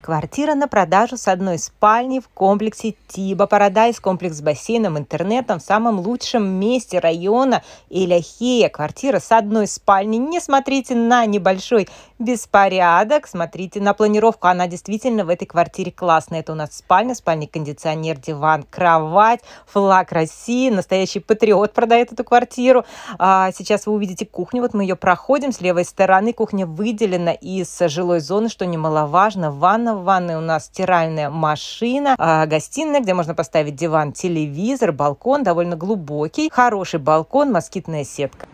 Квартира на продажу с одной спальней в комплексе Тиба Парадайз, комплекс с бассейном, интернетом в самом лучшем месте района Эляхея. Квартира с одной спальней. Не смотрите на небольшой беспорядок, смотрите на планировку. Она действительно в этой квартире классная. Это у нас спальня, спальник, кондиционер, диван, кровать, флаг России. Настоящий патриот продает эту квартиру. А сейчас вы увидите кухню. Вот мы ее проходим. С левой стороны кухня выделена из жилой зоны, что немаловажно. Ванна ванна. В ванной у нас стиральная машина, а, гостиная, где можно поставить диван, телевизор, балкон довольно глубокий, хороший балкон, москитная сетка.